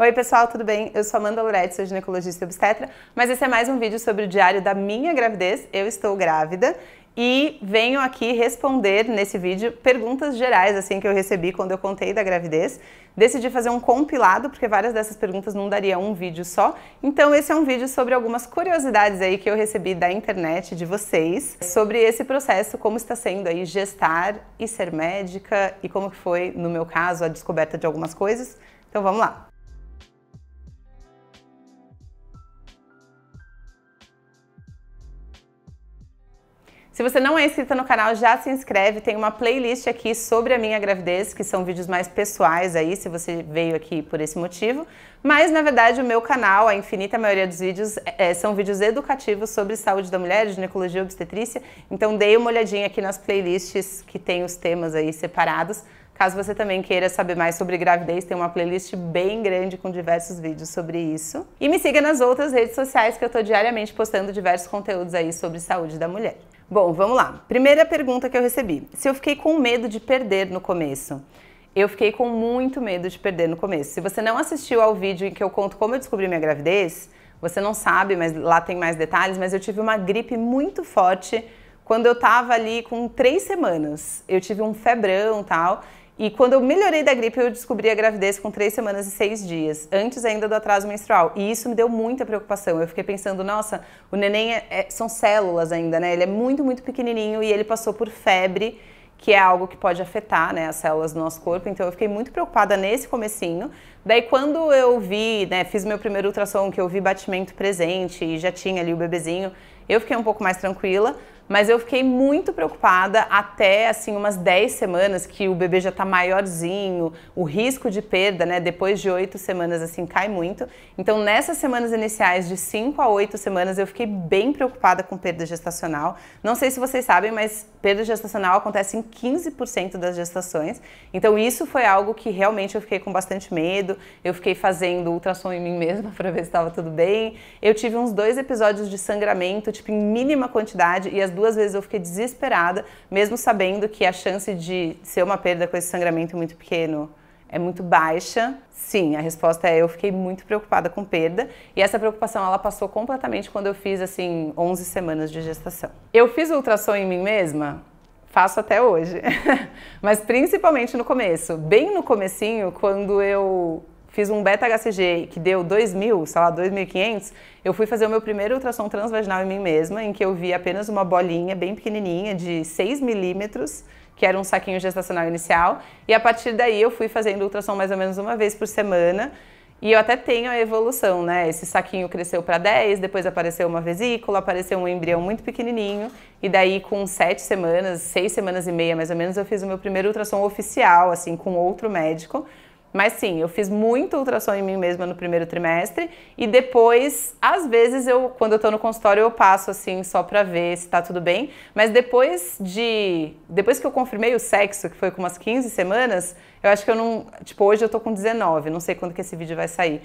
Oi pessoal, tudo bem? Eu sou Amanda Loretti, sou ginecologista e obstetra, mas esse é mais um vídeo sobre o diário da minha gravidez, eu estou grávida, e venho aqui responder nesse vídeo perguntas gerais assim que eu recebi quando eu contei da gravidez. Decidi fazer um compilado porque várias dessas perguntas não daria um vídeo só. Então esse é um vídeo sobre algumas curiosidades aí que eu recebi da internet de vocês sobre esse processo, como está sendo aí gestar e ser médica e como que foi no meu caso a descoberta de algumas coisas. Então vamos lá. Se você não é inscrita no canal, já se inscreve. Tem uma playlist aqui sobre a minha gravidez, que são vídeos mais pessoais aí, se você veio aqui por esse motivo. Mas, na verdade, o meu canal, a infinita maioria dos vídeos, é, é são vídeos educativos sobre saúde da mulher, ginecologia e obstetrícia. Então, dê uma olhadinha aqui nas playlists que tem os temas aí separados. Caso você também queira saber mais sobre gravidez, tem uma playlist bem grande com diversos vídeos sobre isso. E me siga nas outras redes sociais que eu estou diariamente postando diversos conteúdos aí sobre saúde da mulher. Bom, vamos lá. Primeira pergunta que eu recebi: se eu fiquei com medo de perder no começo? Eu fiquei com muito medo de perder no começo. Se você não assistiu ao vídeo em que eu conto como eu descobri minha gravidez, você não sabe, mas lá tem mais detalhes, mas eu tive uma gripe muito forte quando eu tava ali com três semanas. Eu tive um febrão tal, e quando eu melhorei da gripe, eu descobri a gravidez com três semanas e seis dias, antes ainda do atraso menstrual. E isso me deu muita preocupação. Eu fiquei pensando, nossa, o neném é, é, são células ainda, né? Ele é muito, muito pequenininho e ele passou por febre, que é algo que pode afetar né, as células do nosso corpo. Então eu fiquei muito preocupada nesse comecinho. Daí quando eu vi, né, fiz meu primeiro ultrassom, que eu vi batimento presente e já tinha ali o bebezinho, eu fiquei um pouco mais tranquila. Mas eu fiquei muito preocupada até assim umas 10 semanas que o bebê já está maiorzinho, o risco de perda, né, depois de 8 semanas assim cai muito. Então nessas semanas iniciais de 5 a 8 semanas eu fiquei bem preocupada com perda gestacional. Não sei se vocês sabem, mas perda gestacional acontece em 15% das gestações. Então isso foi algo que realmente eu fiquei com bastante medo. Eu fiquei fazendo ultrassom em mim mesma para ver se estava tudo bem. Eu tive uns dois episódios de sangramento, tipo em mínima quantidade e as duas vezes eu fiquei desesperada, mesmo sabendo que a chance de ser uma perda com esse sangramento muito pequeno é muito baixa. Sim, a resposta é eu fiquei muito preocupada com perda e essa preocupação ela passou completamente quando eu fiz assim 11 semanas de gestação. Eu fiz ultrassom em mim mesma, faço até hoje. Mas principalmente no começo, bem no comecinho, quando eu fiz um beta-HCG que deu 2.000, sei lá, 2.500, eu fui fazer o meu primeiro ultrassom transvaginal em mim mesma, em que eu vi apenas uma bolinha bem pequenininha de 6 milímetros, que era um saquinho gestacional inicial, e a partir daí eu fui fazendo ultrassom mais ou menos uma vez por semana, e eu até tenho a evolução, né? Esse saquinho cresceu para 10, depois apareceu uma vesícula, apareceu um embrião muito pequenininho, e daí com 7 semanas, 6 semanas e meia mais ou menos, eu fiz o meu primeiro ultrassom oficial, assim, com outro médico, mas sim, eu fiz muito ultrassom em mim mesma no primeiro trimestre e depois, às vezes eu, quando eu tô no consultório, eu passo assim só para ver se tá tudo bem, mas depois de depois que eu confirmei o sexo, que foi com umas 15 semanas, eu acho que eu não, tipo, hoje eu tô com 19, não sei quando que esse vídeo vai sair.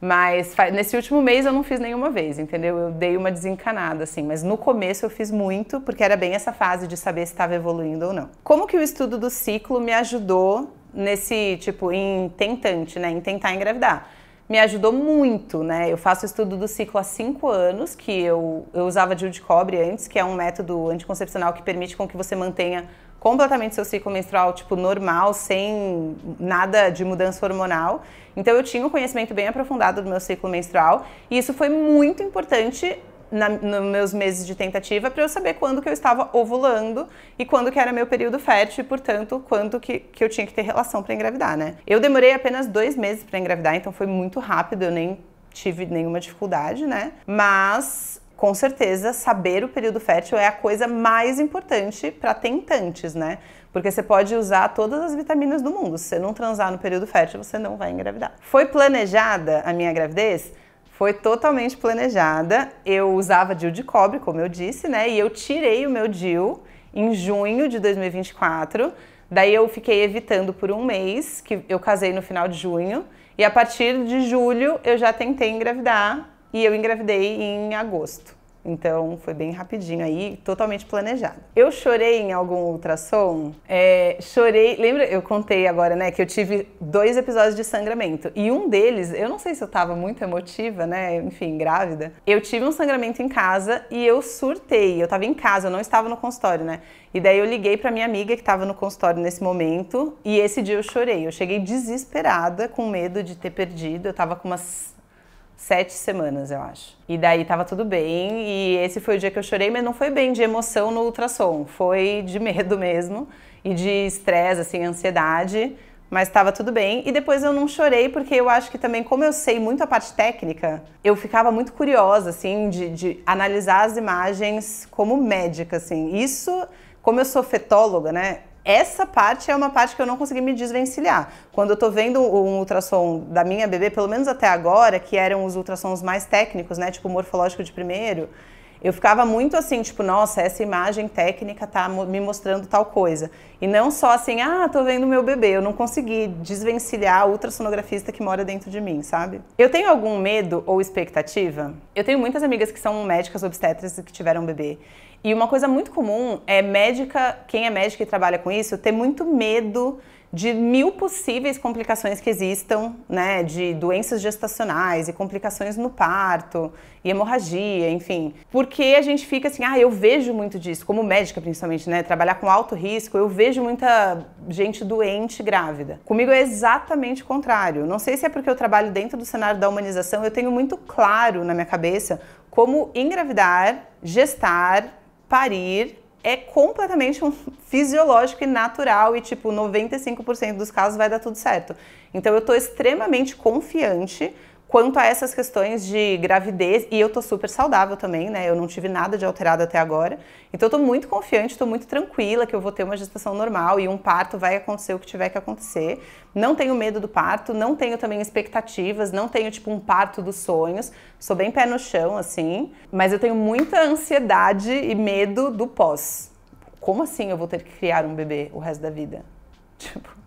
Mas nesse último mês eu não fiz nenhuma vez, entendeu? Eu dei uma desencanada, assim. Mas no começo eu fiz muito, porque era bem essa fase de saber se estava evoluindo ou não. Como que o estudo do ciclo me ajudou nesse tipo em tentante, né, em tentar engravidar. Me ajudou muito, né? Eu faço estudo do ciclo há cinco anos, que eu, eu usava DIU de cobre antes, que é um método anticoncepcional que permite com que você mantenha completamente seu ciclo menstrual, tipo, normal, sem nada de mudança hormonal. Então eu tinha um conhecimento bem aprofundado do meu ciclo menstrual e isso foi muito importante na, nos meus meses de tentativa para eu saber quando que eu estava ovulando e quando que era meu período fértil e, portanto, quanto que, que eu tinha que ter relação para engravidar, né? Eu demorei apenas dois meses para engravidar, então foi muito rápido, eu nem tive nenhuma dificuldade, né? Mas com certeza, saber o período fértil é a coisa mais importante para tentantes, né? Porque você pode usar todas as vitaminas do mundo. Se você não transar no período fértil, você não vai engravidar. Foi planejada a minha gravidez? Foi totalmente planejada. Eu usava diu de cobre, como eu disse, né? E eu tirei o meu diu em junho de 2024. Daí eu fiquei evitando por um mês, que eu casei no final de junho. E a partir de julho eu já tentei engravidar e eu engravidei em agosto. Então foi bem rapidinho aí, totalmente planejado. Eu chorei em algum ultrassom? É, chorei. Lembra, eu contei agora, né, que eu tive dois episódios de sangramento. E um deles, eu não sei se eu tava muito emotiva, né, enfim, grávida. Eu tive um sangramento em casa e eu surtei. Eu tava em casa, eu não estava no consultório, né? E daí eu liguei para minha amiga que estava no consultório nesse momento e esse dia eu chorei. Eu cheguei desesperada, com medo de ter perdido. Eu tava com umas sete semanas, eu acho. E daí tava tudo bem, e esse foi o dia que eu chorei, mas não foi bem de emoção no ultrassom, foi de medo mesmo, e de estresse, assim, ansiedade, mas estava tudo bem. E depois eu não chorei, porque eu acho que também, como eu sei muito a parte técnica, eu ficava muito curiosa, assim, de, de analisar as imagens como médica, assim. Isso, como eu sou fetóloga, né? essa parte é uma parte que eu não consegui me desvencilhar. Quando eu tô vendo um ultrassom da minha bebê, pelo menos até agora, que eram os ultrassons mais técnicos, né, tipo morfológico de primeiro, eu ficava muito assim, tipo, nossa, essa imagem técnica tá me mostrando tal coisa. E não só assim, ah, tô vendo meu bebê. Eu não consegui desvencilhar a ultrassonografista que mora dentro de mim, sabe? Eu tenho algum medo ou expectativa? Eu tenho muitas amigas que são médicas obstetras que tiveram bebê. E uma coisa muito comum é médica, quem é médica e trabalha com isso, ter muito medo de mil possíveis complicações que existam, né, de doenças gestacionais e complicações no parto e hemorragia, enfim. Porque a gente fica assim, ah, eu vejo muito disso, como médica principalmente, né, trabalhar com alto risco, eu vejo muita gente doente grávida. Comigo é exatamente o contrário. Não sei se é porque eu trabalho dentro do cenário da humanização, eu tenho muito claro na minha cabeça como engravidar, gestar, parir é completamente um fisiológico e natural e tipo 95% dos casos vai dar tudo certo. Então eu estou extremamente confiante Quanto a essas questões de gravidez, e eu tô super saudável também, né? Eu não tive nada de alterado até agora. Então eu tô muito confiante, tô muito tranquila que eu vou ter uma gestação normal e um parto vai acontecer o que tiver que acontecer. Não tenho medo do parto, não tenho também expectativas, não tenho tipo um parto dos sonhos. Sou bem pé no chão assim, mas eu tenho muita ansiedade e medo do pós. Como assim eu vou ter que criar um bebê o resto da vida? Tipo,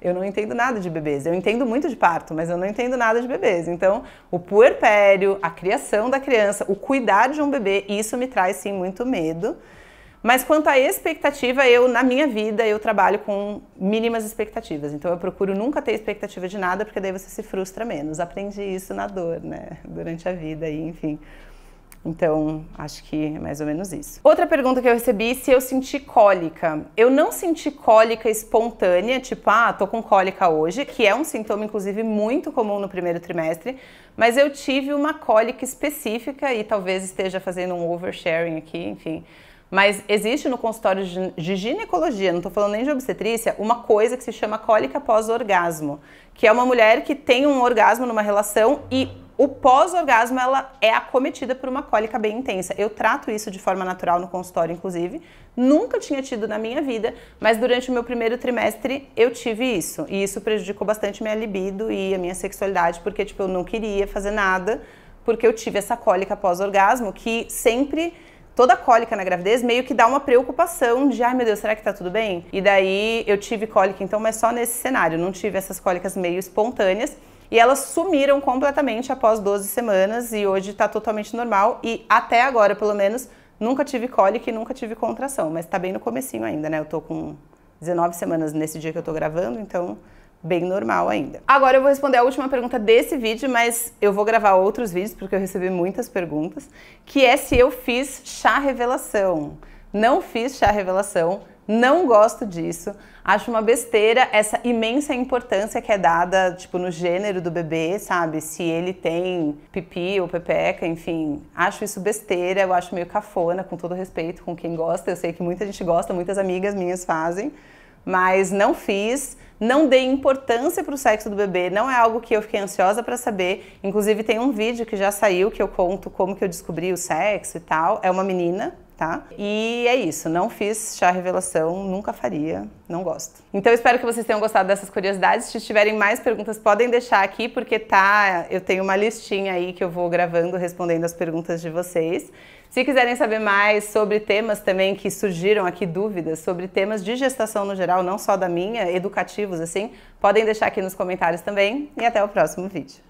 eu não entendo nada de bebês. Eu entendo muito de parto, mas eu não entendo nada de bebês. Então, o puerpério, a criação da criança, o cuidar de um bebê, isso me traz sim muito medo. Mas quanto à expectativa, eu na minha vida eu trabalho com mínimas expectativas. Então eu procuro nunca ter expectativa de nada, porque daí você se frustra menos. Aprendi isso na dor, né? Durante a vida e enfim. Então, acho que é mais ou menos isso. Outra pergunta que eu recebi, se eu senti cólica. Eu não senti cólica espontânea, tipo, ah, tô com cólica hoje, que é um sintoma, inclusive, muito comum no primeiro trimestre, mas eu tive uma cólica específica e talvez esteja fazendo um oversharing aqui, enfim. Mas existe no consultório de ginecologia, não estou falando nem de obstetrícia, uma coisa que se chama cólica pós-orgasmo, que é uma mulher que tem um orgasmo numa relação e o pós-orgasmo ela é acometida por uma cólica bem intensa. Eu trato isso de forma natural no consultório, inclusive. Nunca tinha tido na minha vida, mas durante o meu primeiro trimestre eu tive isso. E isso prejudicou bastante minha libido e a minha sexualidade, porque tipo, eu não queria fazer nada, porque eu tive essa cólica pós-orgasmo que sempre toda cólica na gravidez meio que dá uma preocupação de, ai meu Deus, será que tá tudo bem? E daí eu tive cólica então, mas só nesse cenário, não tive essas cólicas meio espontâneas. E elas sumiram completamente após 12 semanas e hoje está totalmente normal. E até agora, pelo menos, nunca tive cólica e nunca tive contração. Mas está bem no comecinho ainda, né? Eu tô com 19 semanas nesse dia que eu tô gravando, então bem normal ainda. Agora eu vou responder a última pergunta desse vídeo, mas eu vou gravar outros vídeos porque eu recebi muitas perguntas, que é se eu fiz chá revelação. Não fiz chá revelação, não gosto disso. Acho uma besteira essa imensa importância que é dada, tipo, no gênero do bebê, sabe? Se ele tem pipi ou pepeca, enfim. Acho isso besteira, eu acho meio cafona, com todo respeito com quem gosta. Eu sei que muita gente gosta, muitas amigas minhas fazem. Mas não fiz, não dei importância para o sexo do bebê, não é algo que eu fiquei ansiosa para saber. Inclusive, tem um vídeo que já saiu que eu conto como que eu descobri o sexo e tal. É uma menina, tá? E é isso, não fiz chá revelação, nunca faria, não gosto. Então espero que vocês tenham gostado dessas curiosidades. Se tiverem mais perguntas, podem deixar aqui, porque tá, eu tenho uma listinha aí que eu vou gravando respondendo as perguntas de vocês. Se quiserem saber mais sobre temas também que surgiram aqui, dúvidas sobre temas de gestação no geral, não só da minha, educativos assim, podem deixar aqui nos comentários também. E até o próximo vídeo.